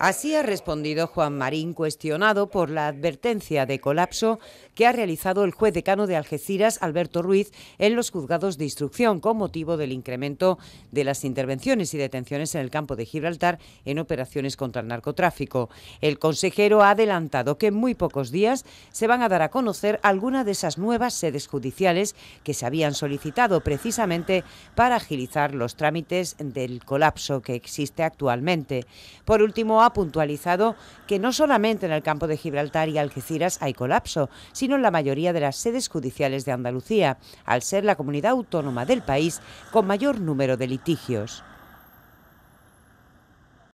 Así ha respondido Juan Marín, cuestionado por la advertencia de colapso que ha realizado el juez decano de Algeciras, Alberto Ruiz, en los juzgados de instrucción con motivo del incremento de las intervenciones y detenciones en el campo de Gibraltar en operaciones contra el narcotráfico. El consejero ha adelantado que en muy pocos días se van a dar a conocer alguna de esas nuevas sedes judiciales que se habían solicitado precisamente para agilizar los trámites del colapso que existe actualmente. Por último, ha puntualizado que no solamente en el campo de Gibraltar y Algeciras hay colapso, sino en la mayoría de las sedes judiciales de Andalucía, al ser la comunidad autónoma del país con mayor número de litigios.